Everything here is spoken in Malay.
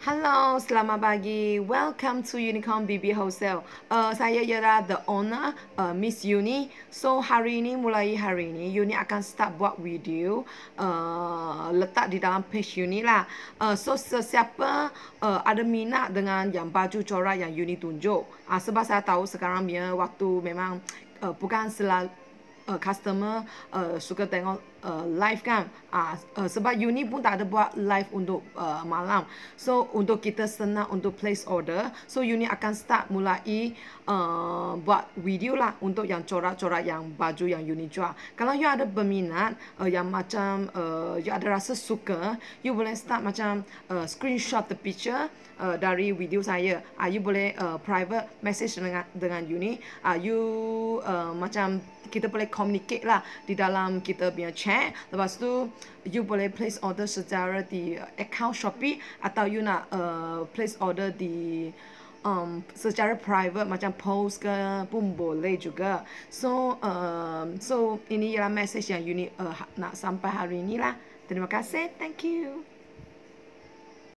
Hello, selamat pagi. Welcome to Unicorn BB Hotel. Uh, saya ialah the owner, uh, Miss Uni. So, hari ini, mulai hari ini, Uni akan start buat video uh, letak di dalam page Uni lah. Uh, so, sesiapa uh, ada minat dengan yang baju corak yang Uni tunjuk. Uh, sebab saya tahu sekarang ni waktu memang uh, bukan selalu uh, customer uh, suka tengok Uh, live kan ah uh, uh, sebab uni pun tak ada buat live untuk uh, malam so untuk kita senang untuk place order so uni akan start mulai uh, buat video lah untuk yang corak-corak yang baju yang uni jual kalau you ada berminat uh, yang macam uh, you ada rasa suka you boleh start macam uh, screenshot the picture uh, dari video saya ah uh, you boleh uh, private message dengan dengan uni ah uh, you uh, macam kita boleh communicate lah di dalam kita punya channel chat. Lepas tu, you boleh place order secara di uh, account Shopee atau you nak uh, place order di um, secara private macam post ke pun boleh juga. So, um, so ini ialah message yang you need uh, ha, nak sampai hari ini lah. Terima kasih. Thank you.